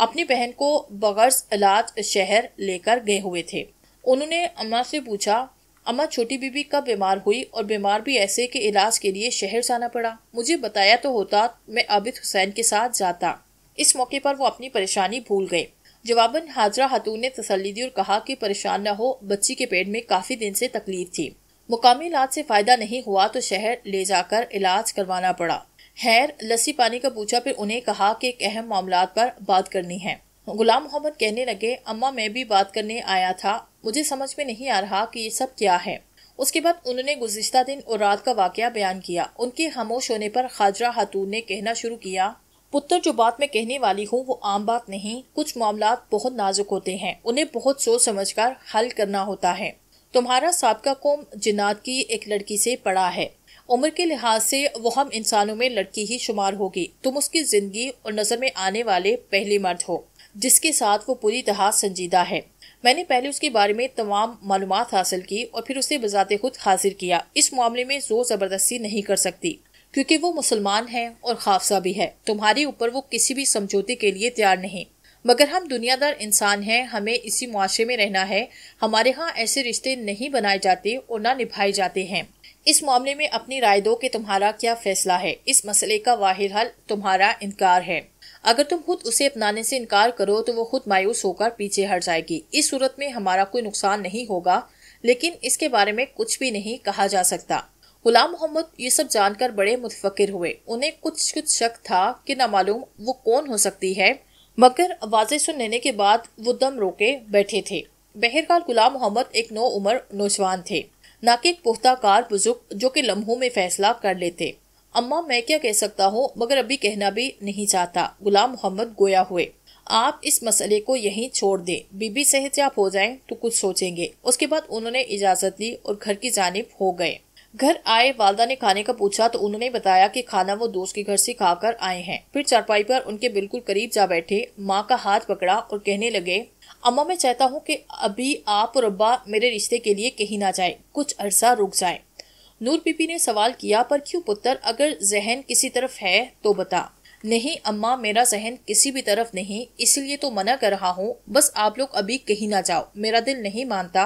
अपनी बहन को बगर्स इलाज शहर लेकर गए हुए थे उन्होंने अम्मा से पूछा अम्मा छोटी बीबी कब बीमार हुई और बीमार भी ऐसे कि इलाज के लिए शहर जाना पड़ा मुझे बताया तो होता मैं आबिद हुसैन के साथ जाता इस मौके पर वो अपनी परेशानी भूल गए जवाबन हाजरा हतून ने तसली दी और कहा कि परेशान न हो बच्ची के पेट में काफ़ी दिन से तकलीफ थी मुकामी इलाज से फ़ायदा नहीं हुआ तो शहर ले जाकर इलाज करवाना पड़ा हैर लस्सी पानी का पूछा फिर उन्हें कहा कि एक अहम मामला पर बात करनी है गुलाम मोहम्मद कहने लगे अम्मा मैं भी बात करने आया था मुझे समझ में नहीं आ रहा कि ये सब क्या है उसके बाद उन्होंने गुजश्ता दिन और रात का वाकया बयान किया उनके खामोश होने पर खाजरा हतून ने कहना शुरू किया पुत्र जो बात मैं कहने वाली हूँ वो आम बात नहीं कुछ मामला बहुत नाजुक होते हैं उन्हें बहुत सोच समझ कर हल करना होता है तुम्हारा सबका कौम जिन्नात की एक लड़की से पड़ा है उम्र के लिहाज से वो हम इंसानों में लड़की ही शुमार होगी तुम उसकी जिंदगी और नजर में आने वाले पहले मर्द हो जिसके साथ वो पूरी तरह संजीदा है मैंने पहले उसके बारे में तमाम मालूम हासिल की और फिर उसे बजाते खुद हाजिर किया इस मामले में जोर जबरदस्ती नहीं कर सकती क्योंकि वो मुसलमान है और खाफसा भी है तुम्हारे ऊपर वो किसी भी समझौते के लिए तैयार नहीं मगर हम दुनियादार इंसान हैं हमें इसी मुआरे में रहना है हमारे यहाँ ऐसे रिश्ते नहीं बनाए जाते और ना निभाए जाते हैं इस मामले में अपनी राय दो कि तुम्हारा क्या फैसला है इस मसले का वाहिर हल तुम्हारा इनकार है अगर तुम खुद उसे अपनाने से इनकार करो तो वो खुद मायूस होकर पीछे हट जाएगी इस सूरत में हमारा कोई नुकसान नहीं होगा लेकिन इसके बारे में कुछ भी नहीं कहा जा सकता गुलाम मोहम्मद ये सब जानकर बड़े मुतफिर हुए उन्हें कुछ कुछ शक था कि मालूम वो कौन हो सकती है मगर आवाज़ें सुन लेने के बाद वो दम रोके बैठे थे बहरकाल गुलाम मोहम्मद एक नौ उम्र नौजवान थे ना कि एक पुख्ताकार बुजुर्ग जो कि लम्हों में फैसला कर लेते अम्मा मैं क्या कह सकता हूँ मगर अभी कहना भी नहीं चाहता गुलाम मोहम्मद गोया हुए आप इस मसले को यहीं छोड़ दें बीबी सेहत आप हो जाएं तो कुछ सोचेंगे उसके बाद उन्होंने इजाज़त ली और घर की जानब हो गए घर आए वालदा ने खाने का पूछा तो उन्होंने बताया कि खाना वो दोस्त के घर से खाकर आए हैं फिर चारपाई पर उनके बिल्कुल करीब जा बैठे माँ का हाथ पकड़ा और कहने लगे अम्मा मैं चाहता हूँ कि अभी आप और अब्बा मेरे रिश्ते के लिए कहीं ना जाए कुछ अरसा रुक जाए नूर पीपी ने सवाल किया पर क्यों पुत्र अगर जहन किसी तरफ है तो बता नहीं अम्मा मेरा जहन किसी भी तरफ नहीं इसलिए तो मना कर रहा हूँ बस आप लोग अभी कहीं ना जाओ मेरा दिल नहीं मानता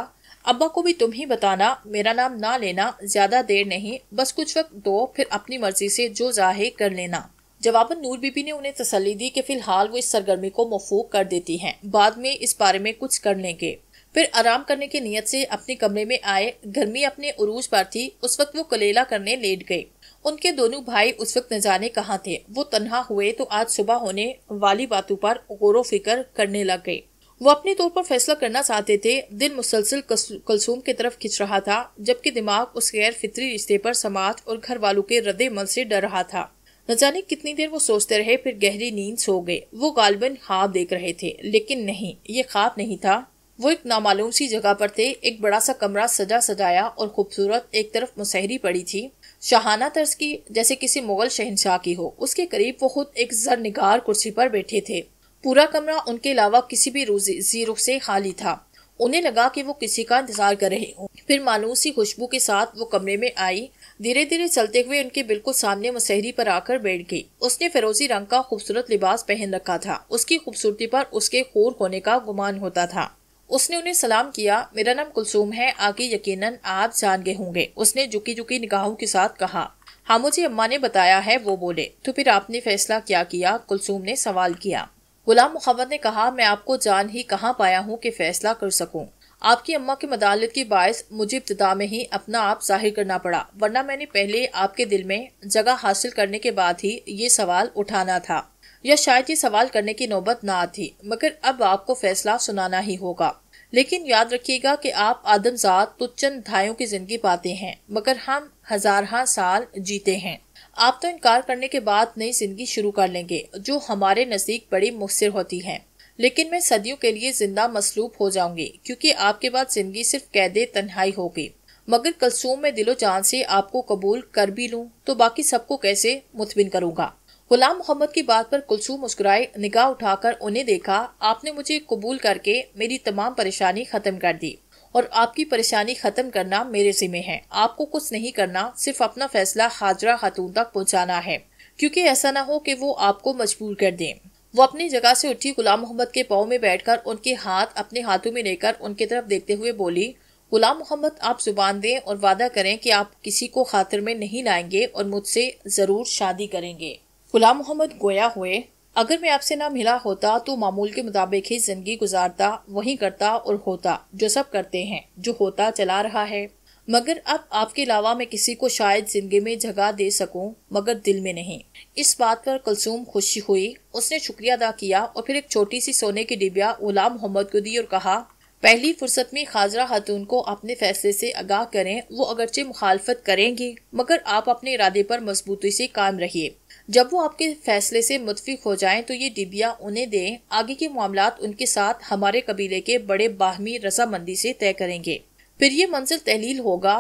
अब्बा को भी तुम ही बताना मेरा नाम ना लेना ज्यादा देर नहीं बस कुछ वक्त दो फिर अपनी मर्जी से जो जाहिर कर लेना जवाबन नूर बीबी ने उन्हें तसली दी कि फिलहाल वो इस सरगर्मी को मफूक कर देती हैं बाद में इस बारे में कुछ कर लेंगे फिर आराम करने की नीयत से अपने कमरे में आए गर्मी अपने उरूज पर थी उस वक्त वो कलेला करने लेट गए उनके दोनों भाई उस वक्त न जाने कहाँ थे वो तनहा हुए तो आज सुबह होने वाली बातों पर गौर फिक्र करने लग गए वो अपने तौर पर फैसला करना चाहते थे दिल मुसलसल कलसूम की तरफ खिंच रहा था जबकि दिमाग उस गैर फितरी रिश्ते पर समाज और घर वालों के रदे मन से डर रहा था न जाने कितनी देर वो सोचते रहे फिर गहरी नींद सो गए वो गालबन खाब देख रहे थे लेकिन नहीं ये खाब नहीं था वो एक नामालूम सी जगह पर थे एक बड़ा सा कमरा सजा सजाया और खूबसूरत एक तरफ मुसहरी पड़ी थी शाहाना तर्ज की जैसे किसी मुगल शहनशाह की हो उसके करीब वो खुद एक जर निगार कुर्सी पर बैठे थे पूरा कमरा उनके अलावा किसी भी रोजे जीरो से खाली था उन्हें लगा कि वो किसी का इंतजार कर रहे हो फिर मानूसी खुशबू के साथ वो कमरे में आई धीरे धीरे चलते हुए उनके बिल्कुल सामने मसहरी पर आकर बैठ गई उसने फिरोजी रंग का खूबसूरत लिबास पहन रखा था उसकी खूबसूरती पर उसके खूर होने का गुमान होता था उसने उन्हें सलाम किया मेरा नाम कुलसूम है आगे यकीनन आप जान गए होंगे उसने झुकी झुकी निगाहों के साथ कहा हाँ मुझे अम्मा ने बताया है वो बोले तो फिर आपने फैसला क्या किया कुलसूम ने सवाल किया गुलाम मोहम्मद ने कहा मैं आपको जान ही कहाँ पाया हूँ कि फैसला कर सकूँ आपकी अम्मा की मदालत की बायस मुझे इब्तदा में ही अपना आप जाहिर करना पड़ा वरना मैंने पहले आपके दिल में जगह हासिल करने के बाद ही ये सवाल उठाना था या शायद ये सवाल करने की नौबत ना आती मगर अब आपको फैसला सुनाना ही होगा लेकिन याद रखिएगा कि आप आदमजात तो चंद धायों की जिंदगी पाते हैं मगर हम हजारहा साल जीते हैं आप तो इनकार करने के बाद नई जिंदगी शुरू कर लेंगे जो हमारे नज़दीक बड़ी मुखसर होती है लेकिन मैं सदियों के लिए जिंदा मसलूब हो जाऊंगी क्योंकि आपके बाद जिंदगी सिर्फ कैदे तन्हाई होगी मगर कलसूम में दिलो जान से आपको कबूल कर भी लूँ तो बाकी सबको कैसे मुतमिन करूँगा गुलाम मोहम्मद की बात पर कुलसूम मुस्कुराए निगाह उठाकर उन्हें देखा आपने मुझे कबूल करके मेरी तमाम परेशानी खत्म कर दी और आपकी परेशानी ख़त्म करना मेरे जिम्मे है आपको कुछ नहीं करना सिर्फ अपना फैसला हाजरा खातून तक पहुँचाना है क्योंकि ऐसा ना हो कि वो आपको मजबूर कर दें वो अपनी जगह से उठी गुलाम मोहम्मद के पाओ में बैठकर उनके हाथ अपने हाथों में लेकर उनकी तरफ देखते हुए बोली गुलाम मोहम्मद आप जुबान दें और वादा करें कि आप किसी को खातिर में नहीं लाएंगे और मुझसे ज़रूर शादी करेंगे गुलाम मोहम्मद गोया हुए अगर मैं आपसे ना मिला होता तो मामूल के मुताबिक ही जिंदगी गुजारता वही करता और होता जो सब करते हैं जो होता चला रहा है मगर अब आपके अलावा मैं किसी को शायद जिंदगी में जगह दे सकूं मगर दिल में नहीं इस बात पर कलसूम खुशी हुई उसने शुक्रिया अदा किया और फिर एक छोटी सी सोने की डिबिया गुलाम मोहम्मद को दी और कहा पहली फुर्सत में खाजरा खातून को अपने फैसले से आगाह करें वो अगरचे मुखालफत करेंगी मगर आप अपने इरादे पर मजबूती से कायम रहिए जब वो आपके फैसले से मुतफिक हो जाए तो ये डिबिया उन्हें दें आगे के मामला उनके साथ हमारे कबीले के बड़े बाहमी रजामंदी से तय करेंगे फिर ये मंजिल तहलील होगा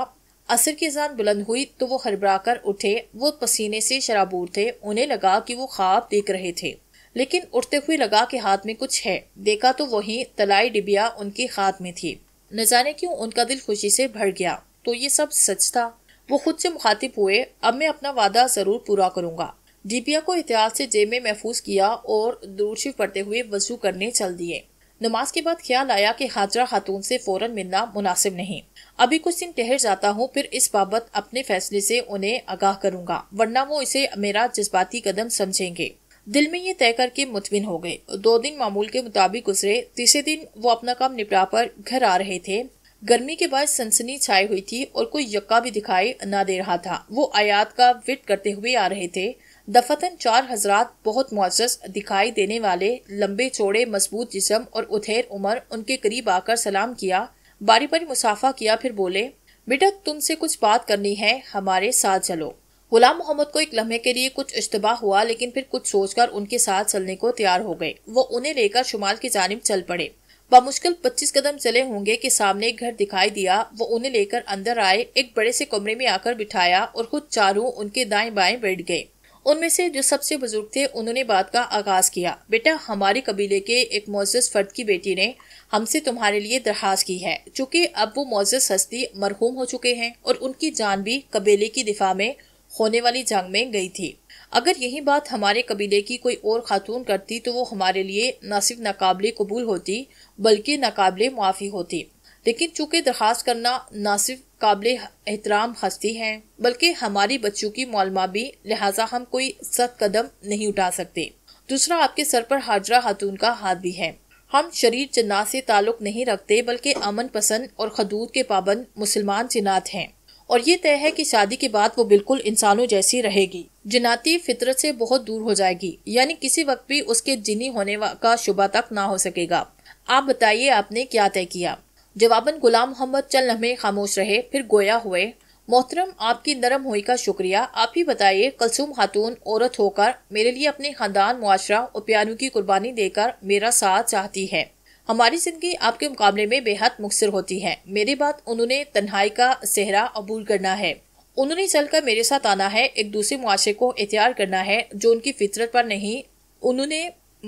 असर की जान बुलंद हुई तो वो हरबरा कर उठे वो पसीने से शराबूर थे उन्हें लगा कि वो ख्वाब देख रहे थे लेकिन उठते हुए लगा कि हाथ में कुछ है देखा तो वही तलाई डिबिया उनके हाथ में थी न जाने क्यों उनका दिल खुशी से भर गया तो ये सब सच था वो खुद से मुखातिब हुए अब मैं अपना वादा जरूर पूरा करूंगा डीपिया को इतिहास से जेब में महफूज किया और दूरशिव पढ़ते हुए वजू करने चल दिए नमाज के बाद ख्याल आया कि हाजरा खातून से फौरन मिलना मुनासिब नहीं अभी कुछ दिन ठहर जाता हूँ फिर इस बाबत अपने फैसले से उन्हें आगाह करूंगा वरना वो इसे मेरा जज्बाती कदम समझेंगे दिल में ये तय करके मुतमिन हो गए दो दिन मामूल के मुताबिक गुजरे तीसरे दिन वो अपना काम निपटा कर घर आ रहे थे गर्मी के बाद सनसनी छाई हुई थी और कोई यक्का भी दिखाई ना दे रहा था वो आयात का विट करते हुए आ रहे थे दफतन चार हजरात बहुत मुआजस दिखाई देने वाले लंबे चौड़े मजबूत जिसम और उथेर उमर उनके करीब आकर सलाम किया बारी बारी मुसाफा किया फिर बोले बेटा तुमसे कुछ बात करनी है हमारे साथ चलो गुलाम मोहम्मद को एक लम्हे के लिए कुछ इश्तबा हुआ लेकिन फिर कुछ सोचकर उनके साथ चलने को तैयार हो गए वो उन्हें लेकर शुमाल की जानब चल पड़े बामुश्किल पच्चीस कदम चले होंगे कि सामने एक घर दिखाई दिया वो उन्हें लेकर अंदर आए एक बड़े से कमरे में आकर बिठाया और खुद चारों उनके दाएं बाएं बैठ गए उनमें से जो सबसे बुजुर्ग थे उन्होंने बात का आगाज किया बेटा हमारे कबीले के एक मोजस फर्द की बेटी ने हमसे तुम्हारे लिए दरखास्त की है चूंकि अब वो मोजस हस्ती मरहूम हो चुके हैं और उनकी जान भी कबीले की दिफा में होने वाली जंग में गई थी अगर यही बात हमारे कबीले की कोई और खातून करती तो वो हमारे लिए न सिर्फ नाकबले कबूल होती बल्कि नाकबले मुआफ़ी होती लेकिन चूंकि दरख्वास्त करना न सिर्फ काबिल एहतराम हस्ती हैं बल्कि हमारी बच्चों की मौलमा भी लिहाजा हम कोई सख्त कदम नहीं उठा सकते दूसरा आपके सर पर हाजरा खातून का हाथ भी है हम शरीर जन्नात से ताल्लुक नहीं रखते बल्कि अमन पसंद और खदूद के पाबंद मुसलमान जनात हैं और ये तय है कि शादी के बाद वो बिल्कुल इंसानों जैसी रहेगी जिनाती फितरत से बहुत दूर हो जाएगी यानी किसी वक्त भी उसके जिनी होने का शुबा तक ना हो सकेगा आप बताइए आपने क्या तय किया जवाबन गुलाम मोहम्मद चल नमे खामोश रहे फिर गोया हुए मोहतरम आपकी नरम हुई का शुक्रिया आप ही बताइए कलसुम खातून औरत होकर मेरे लिए अपने खानदान मुआशरा और प्यारों की कुर्बानी देकर मेरा साथ चाहती है हमारी जिंदगी आपके मुकाबले में बेहद मुखसर होती है मेरी बात उन्होंने तन्हाई का सेहरा अबूल करना है उन्होंने चलकर मेरे साथ आना है एक दूसरे मुआरे को एहतियार करना है जो उनकी फितरत पर नहीं उन्होंने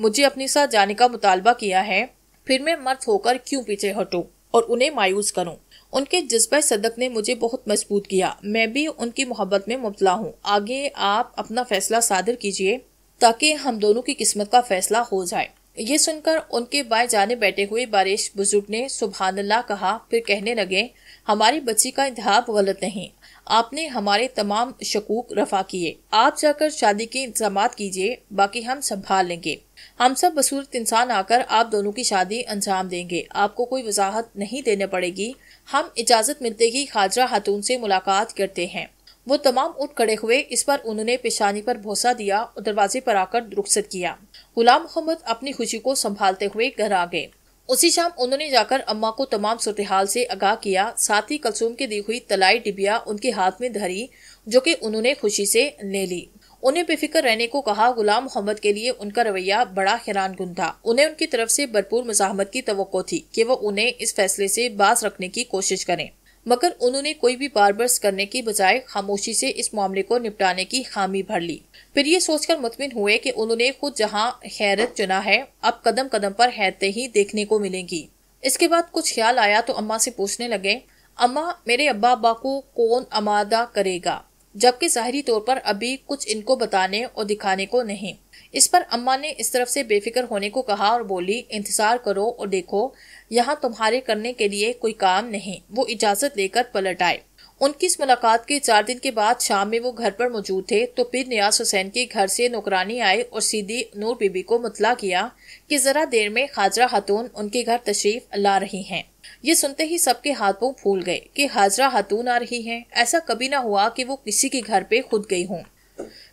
मुझे अपने साथ जाने का मुतालबा किया है फिर मैं मर्द होकर क्यों पीछे हटूँ और उन्हें मायूस करूं उनके जज्बे सदक ने मुझे बहुत मजबूत किया मैं भी उनकी मोहब्बत में मुबला हूँ आगे आप अपना फैसला सादर कीजिए ताकि हम दोनों की किस्मत का फैसला हो जाए ये सुनकर उनके बाएं जाने बैठे हुए बारिश बुजुर्ग ने सुबहानल्ला कहा फिर कहने लगे हमारी बच्ची का इंतहा गलत नहीं आपने हमारे तमाम शकूक रफा किए आप जाकर शादी के इंतजाम कीजिए बाकी हम संभाल लेंगे हम सब बसूरत इंसान आकर आप दोनों की शादी अंजाम देंगे आपको कोई वजाहत नहीं देने पड़ेगी हम इजाज़त मिलते ही खाजरा खातून से मुलाकात करते हैं वो तमाम उठ खड़े हुए इस पर उन्होंने पेशानी पर भोसा दिया और दरवाजे पर आकर रुखसत किया गुलाम मोहम्मद अपनी खुशी को संभालते हुए घर आ गए उसी शाम उन्होंने जाकर अम्मा को तमाम सूरतहाल से आगाह किया साथ ही कलसूम की दी हुई तलाई डिबिया उनके हाथ में धरी जो कि उन्होंने खुशी से ले ली उन्हें बेफिक्र रहने को कहा गुलाम मोहम्मद के लिए उनका रवैया बड़ा हैरान गुन था उन्हें उनकी तरफ से भरपूर मजामत की तो थी कि वो उन्हें इस फैसले से बास रखने की कोशिश करें मगर उन्होंने कोई भी बार बर्स करने की बजाय खामोशी से इस मामले को निपटाने की खामी भर ली फिर ये सोचकर मुतमिन हुए कि उन्होंने खुद जहाँ हैरत चुना है अब कदम कदम पर हैरतें ही देखने को मिलेंगी इसके बाद कुछ ख्याल आया तो अम्मा से पूछने लगे अम्मा मेरे अब्बा अब्बा को कौन अमादा करेगा जबकि ज़ाहरी तौर पर अभी कुछ इनको बताने और दिखाने को नहीं इस पर अम्मा ने इस तरफ से बेफिक्र होने को कहा और बोली इंतज़ार करो और देखो यहाँ तुम्हारे करने के लिए कोई काम नहीं वो इजाजत लेकर पलट आए उनकी इस मुलाकात के चार दिन के बाद शाम में वो घर पर मौजूद थे तो फिर नियाज हुसैन के घर से नौकरानी आए और सीधी नूर बीबी को मुतला किया कि जरा देर में हाजरा खातून उनके घर तशरीफ ला रही हैं ये सुनते ही सबके हाथ पाँव फूल गए कि हाजरा खातून आ रही हैं ऐसा कभी ना हुआ कि वो किसी के घर पे खुद गई हूँ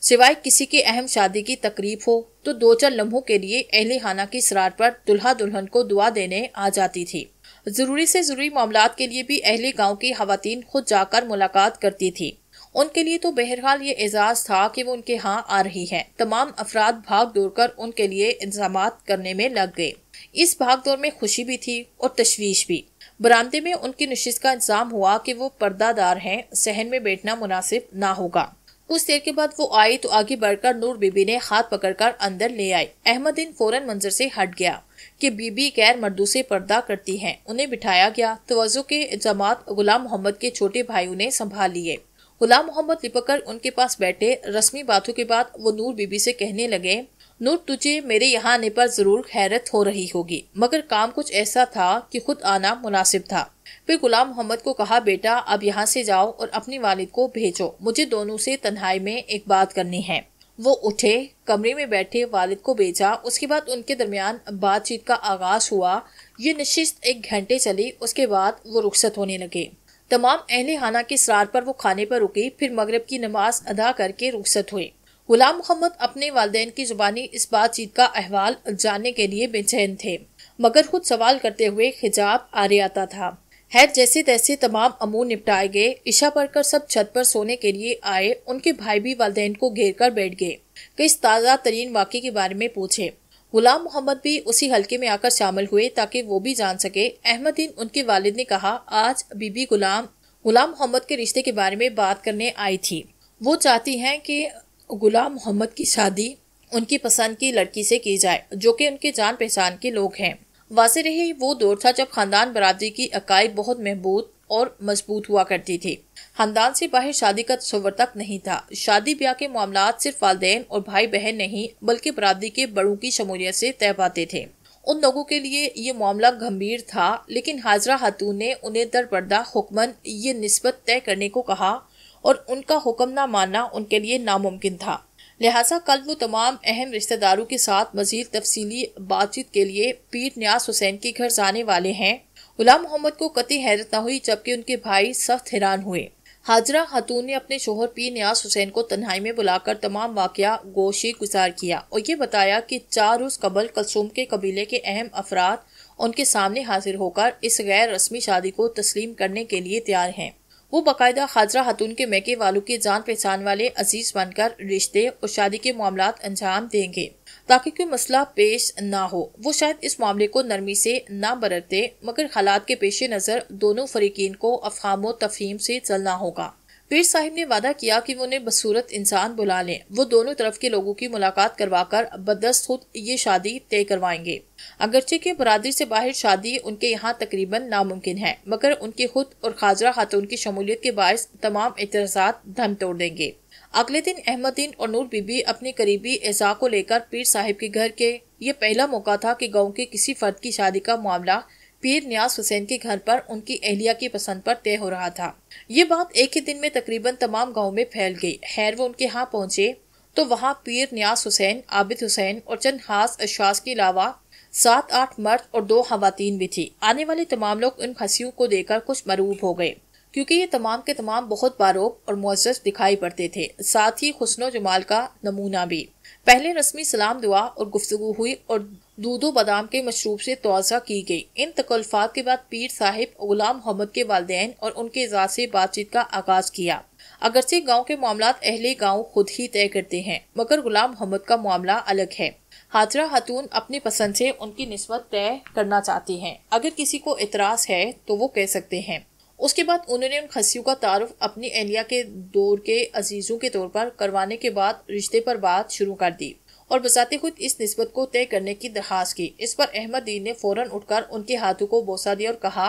सिवाय किसी की अहम शादी की तकरीब हो तो दो चार लम्हों के लिए अहले खाना की सरार पर दुल्हा दुल्हन को दुआ देने आ जाती थी जरूरी से जरूरी मामला के लिए भी अहले गांव की खातन खुद जाकर मुलाकात करती थी उनके लिए तो बहरहाल ये एजाज था कि वो उनके यहाँ आ रही है तमाम अफराद भाग दौड़ कर उनके लिए इंतजाम करने में लग गए इस भाग दौड़ में खुशी भी थी और तशवीश भी बरामदे में उनकी नशिश का इंतजाम हुआ कि वो पर्दादार हैं सहन में बैठना मुनासिब ना होगा कुछ देर के बाद वो आई तो आगे बढ़कर नूर बीबी ने हाथ पकड़कर अंदर ले आई अहमदीन फौरन मंजर से हट गया कि बीबी गैर मर्दों से पर्दा करती हैं उन्हें बिठाया गया तो के जमात गुलाम मोहम्मद के छोटे भाइयों ने संभाल लिए गुलाम मोहम्मद लिपक कर उनके पास बैठे रस्मी बातों के बाद वो नूर बीबी से कहने लगे नोट तुझे मेरे यहाँ आने पर जरूर हैरत हो रही होगी मगर काम कुछ ऐसा था कि खुद आना मुनासिब था फिर गुलाम मोहम्मद को कहा बेटा अब यहाँ से जाओ और अपनी वालिद को भेजो मुझे दोनों से तन्हाई में एक बात करनी है वो उठे कमरे में बैठे वालिद को भेजा उसके बाद उनके दरमियान बातचीत का आगाज हुआ ये नशिस्त एक घंटे चली उसके बाद वो रुखसत होने लगे तमाम अहले खाना के सरार पर वो खाने पर रुकी फिर मगरब की नमाज अदा करके रुखसत हुई गुलाम मोहम्मद अपने वालदेन की जुबानी इस बातचीत का अहवाल जानने के लिए बेचैन थे मगर खुद सवाल करते हुए हिजाब आरे आता था है जैसे तैसे तमाम अमूर निपटाए गए ईशा पढ़कर सब छत पर सोने के लिए आए उनके भाई भी वालदेन को घेर कर बैठ गए किस ताज़ा तरीन वाक्य के बारे में पूछे गुलाम मोहम्मद भी उसी हल्के में आकर शामिल हुए ताकि वो भी जान सके अहमदीन उनके वालिद ने कहा आज बीबी गुलाम गुलाम मोहम्मद के रिश्ते के बारे में बात करने आई थी वो चाहती हैं कि गुलाम मोहम्मद की शादी उनकी पसंद की लड़की से की जाए जो कि उनके जान पहचान के लोग हैं वाज रही वो दौर था जब खानदान बरादरी की अकाइद बहुत महबूत और मजबूत हुआ करती थी खानदान से बाहर शादी का तस्वर तक नहीं था शादी ब्याह के मामला सिर्फ वाले और भाई बहन नहीं बल्कि बरादरी के बड़ों की शमूलियत से तय पाते थे उन लोगों के लिए ये मामला गंभीर था लेकिन हाजरा हतून ने उन्हें दर पर्दा हुक्मन ये नस्बत तय करने को कहा और उनका हुक्म ना मानना उनके लिए नामुमकिन था लिहाजा कल वो तमाम अहम रिश्तेदारों के साथ मजीद तफसीली बातचीत के लिए पीर न्याज हुसैन के घर जाने वाले हैं गुलाम मोहम्मद को कति हैरत न हुई जबकि उनके भाई सख्त हैरान हुए हाजरा खतून ने अपने शोहर पीर न्याज हुसैन को तन्हाई में बुलाकर तमाम वाक़ गोशी गुजार किया और ये बताया कि चार रोज़ कबल कलसूम के कबीले के अहम अफराद उनके सामने हाजिर होकर इस गैर रस्मी शादी को तस्लीम करने के लिए तैयार हैं वो बाकायदा हाजरा खातून के मैके वालों के जान पहचान वाले अजीज बनकर रिश्ते और शादी के मामला अंजाम देंगे ताकि कोई मसला पेश ना हो वो शायद इस मामले को नरमी से ना बरतते मगर हालात के पेश नज़र दोनों फरीकिन को अफहमो तफहीम से चलना होगा पीर साहिब ने वादा किया कि वो उन्हें बसूरत इंसान बुला लें वो दोनों तरफ के लोगों की मुलाकात कर बदस्त खुद ये शादी तय करवाएंगे अगरचे के बरदरी से बाहर शादी उनके यहाँ तकरीबन नामुमकिन है मगर उनके खुद और खाजरा खातून की शमूलियत के बायस तमाम एतराज धम तोड़ देंगे अगले दिन अहमदीन और नूर बीबी अपने करीबी एजा को लेकर पीर साहिब के घर के ये पहला मौका था कि गाँव के किसी फर्द की शादी का मामला पीर न्याज हुसैन के घर पर उनकी एहलिया की पसंद पर तय हो रहा था ये बात एक ही दिन में तकरीबन तमाम गाँव में फैल गई खैर वो उनके यहाँ पहुंचे तो वहाँ पीर न्यास हुसैन आबिद हुसैन और चंद हास अशास के अलावा सात आठ मर्द और दो खातन भी थी आने वाले तमाम लोग इन हंसियों को देखकर कुछ मरूब हो गए क्योंकि ये तमाम के तमाम बहुत बारोब और मुआज़ दिखाई पड़ते थे साथ ही हुसनो जमाल का नमूना भी पहले रस्मी सलाम दुआ और गुफ्तु हुई और दूधो बादाम के मशरूब से तोज़ा की गई इन तकल्फात के बाद पीर साहिब गुलाम मोहम्मद के वालदेन और उनके एजाज से बातचीत का आगाज किया अगरचे गांव के मामला अहले गांव खुद ही तय करते हैं मगर गुलाम मोहम्मद का मामला अलग है हाजरा खतून अपनी पसंद से उनकी नस्बत तय करना चाहती हैं अगर किसी को इतराज है तो वो कह सकते हैं उसके बाद उन्होंने उन खस्सियों का तारफ अपनी एहलिया के दौर के अजीज़ों के तौर पर करवाने के बाद रिश्ते पर बात शुरू कर दी और बसाते खुद इस नस्बत को तय करने की दरखास्त की इस पर अहमद दीन ने फौरन उठकर उनके हाथों को बोसा दिया और कहा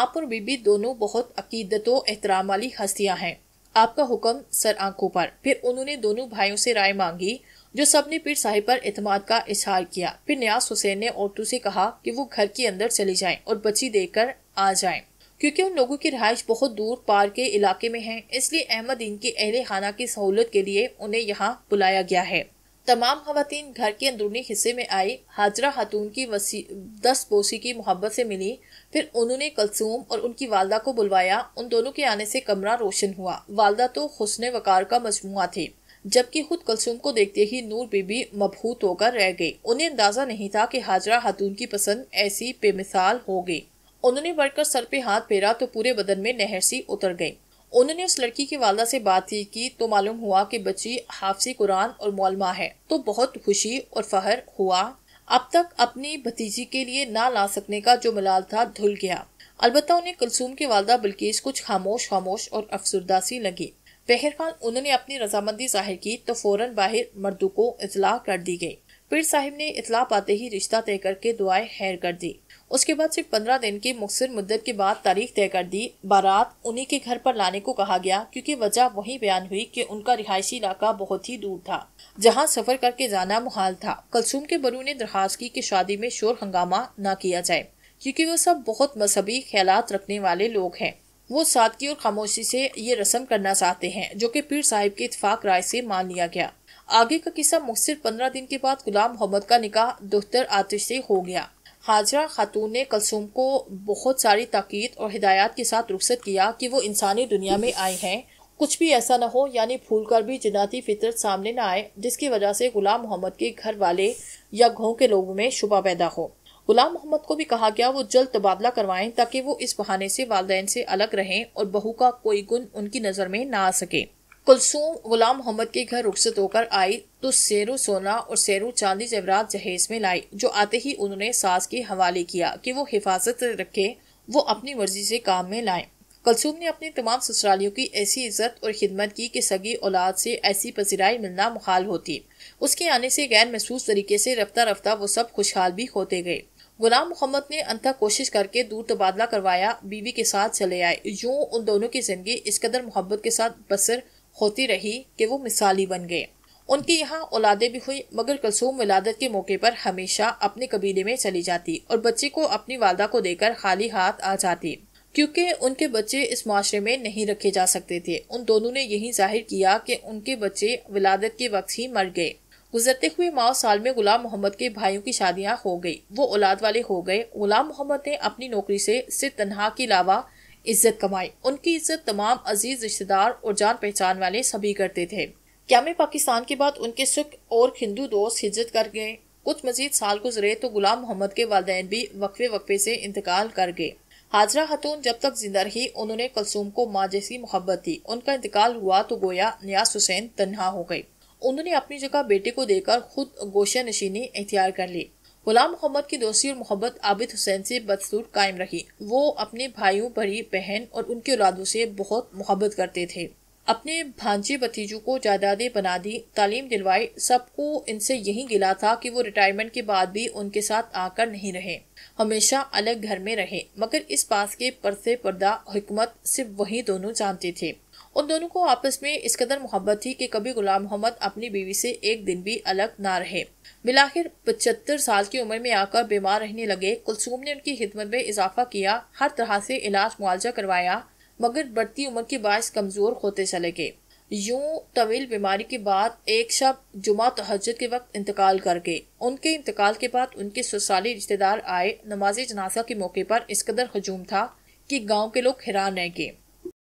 आप और बीबी दोनों बहुत अकीदत एहतराम वाली हस्तियां हैं आपका हुक्म सर आंखों पर फिर उन्होंने दोनों भाइयों से राय मांगी जो सब ने पीर साहिब पर एतमाद का इजहार किया फिर न्यास हुसैन ने औरतों से कहा कि वो घर के अंदर चली जाएं और बच्ची देकर आ जाएं क्योंकि उन लोगों की रहायश बहुत दूर पार के इलाके में है इसलिए अहमद इनके अहले खाना की सहूलत के लिए उन्हें यहाँ बुलाया गया है तमाम खातन घर के अंदरूनी हिस्से में आई हाजरा खातून की वसी दस बोसी की मोहब्बत से मिली फिर उन्होंने कलसूम और उनकी वालदा को बुलवाया उन दोनों के आने से कमरा रोशन हुआ वालदा तो हुसन वकार का मजमु थी जबकि खुद कलसूम को देखते ही नूर बीबी मबहूत होकर रह गई उन्हें अंदाजा नहीं था कि हाजरा खातून की पसंद ऐसी बेमिसाल हो गई उन्होंने बढ़कर सर पे हाथ फेरा तो पूरे बदन में नहर सी उतर गई उन्होंने उस लड़की की वालदा से बात ही की तो मालूम हुआ कि बच्ची हाफसी कुरान और मौलमा है तो बहुत खुशी और फहर हुआ अब तक अपनी भतीजी के लिए ना ला सकने का जो मलाल था धुल गया अलबत् उन्हें कुलसूम की वालदा बल्किस कुछ खामोश खामोश और अफसरदा सी लगी बहर खान उन्होंने अपनी रजामंदी जाहिर की तो फौरन बाहर मर्दों को इतला कर दी गई पीर साहिब ने इतला पाते ही रिश्ता तय करके दुआएं हैर कर दी उसके बाद सिर्फ पंद्रह दिन की मुखसर मुद्दत के बाद तारीख तय कर दी बारात उन्हीं के घर पर लाने को कहा गया क्योंकि वजह वही बयान हुई कि उनका रिहायशी इलाका बहुत ही दूर था जहां सफर करके जाना मुहाल था कलसूम के बरू ने दरखास्त की कि शादी में शोर हंगामा न किया जाए क्योंकि वो सब बहुत मजहबी ख्याल रखने वाले लोग हैं वो सादगी और खामोशी से ये रस्म करना चाहते हैं जो कि पीर साहिब के इतफाक राय से मान लिया गया आगे का किस्सा मुखसर पंद्रह दिन के बाद गुलाम मोहम्मद का निकाह दोहतर आतिश से हो गया हाजरा खातून ने कलसूम को बहुत सारी ताक़द और हिदायत के साथ रुखसत किया कि वो इंसानी दुनिया में आए हैं कुछ भी ऐसा ना हो यानी भूल कर भी जिनाती फितरत सामने ना आए जिसकी वजह से गुलाम मोहम्मद के घर वाले या घों के लोगों में शुबा पैदा हो गुलाम मोहम्मद को भी कहा गया वो जल्द तबादला करवाएं ताकि वो इस बहाने से वालदेन से अलग रहें और बहू का कोई गुण उनकी नज़र में ना आ सके कुलसूम गुलाम मोहम्मद के घर रुखसत होकर आई तो सेरू सोना और सेरू चांदी जेवरात जहेज में लाई जो आते ही उन्होंने सास के हवाले किया कि वो हिफाजत रखे वो अपनी मर्जी से काम में लाए कलसूम ने अपने तमाम ससुरालियों की ऐसी इज्जत और खिदमत की कि सगी औलाद से ऐसी पसीराई मिलना मुखाल होती उसके आने से गैर महसूस तरीके से रफ्ता रफ्ता वो सब खुशहाल भी होते गए गुलाम मोहम्मद ने अंतः कोशिश करके दूर तबादला करवाया बीवी के साथ चले आए यूं उन दोनों की जिंदगी इस कदर मोहब्बत के साथ बसर होती रही कि वो मिसाली बन गए उनके यहाँ औलादे भी हुई मगर कलसूम विलादत के मौके पर हमेशा अपने कबीले में चली जाती और बच्चे को अपनी वालदा को देकर खाली हाथ आ जाती क्योंकि उनके बच्चे इस माशरे में नहीं रखे जा सकते थे उन दोनों ने यही जाहिर किया कि उनके बच्चे विलादत के वक्त ही मर गए गुजरते हुए माओ साल में गुलाम मोहम्मद के भाइयों की शादियां हो गई वो औलाद वाले हो गए गुलाम मोहम्मद ने अपनी नौकरी से सिर्फ तनहा के अलावा इज्जत कमाई उनकी इज्जत तमाम अजीज रिश्तेदार और जान पहचान वाले सभी करते थे क्या मैं पाकिस्तान के बाद उनके सिख और हिंदू दोस्त हिजरत कर गए कुछ मजीद साल गुजरे तो गुलाम मोहम्मद के वाले भी वक्फे वक्फे से इंतकाल कर गए हाजरा खतून जब तक जिंदा रही उन्होंने कलसूम को माँ जैसी मोहब्बत थी उनका इंतकाल हुआ तो गोया न्यास हुसैन तन्हा हो गई उन्होंने अपनी जगह बेटे को देकर खुद गोशा नशीनी इख्तियार कर ली गुलाम मोहम्मद की दोस्ती और मोहब्बत आबिद हुसैन से बदसूर कायम रही वो अपने भाइयों भरी बहन और उनके औलादों से बहुत मोहब्बत करते थे अपने भांजे भतीजों को जायदादें बना दी तालीम दिलवाई सबको इनसे यही गिला था कि वो रिटायरमेंट के बाद भी उनके साथ आकर नहीं रहे हमेशा अलग घर में रहे मगर इस पास के परसे पर्दा हुकमत सिर्फ वही दोनों जानते थे उन दोनों को आपस में इस कदर मोहब्बत थी कि कभी गुलाम मोहम्मद अपनी बीवी से एक दिन भी अलग ना रहे बिलाखिर पचहत्तर साल की उम्र में आकर बीमार रहने लगे कुलसूम ने उनकी खिदमत में इजाफा किया हर तरह से इलाज मुआवजा करवाया मगर बढ़ती उम्र के बायस कमजोर होते चले गए यूं तवील बीमारी के बाद एक शब जुमा तहजद के वक्त इंतकाल कर गए उनके इंतकाल के बाद उनके ससुराली रिश्तेदार आए नमाज जनाजा के मौके पर इस कदर हजूम था कि गांव के लोग हैरान रह गए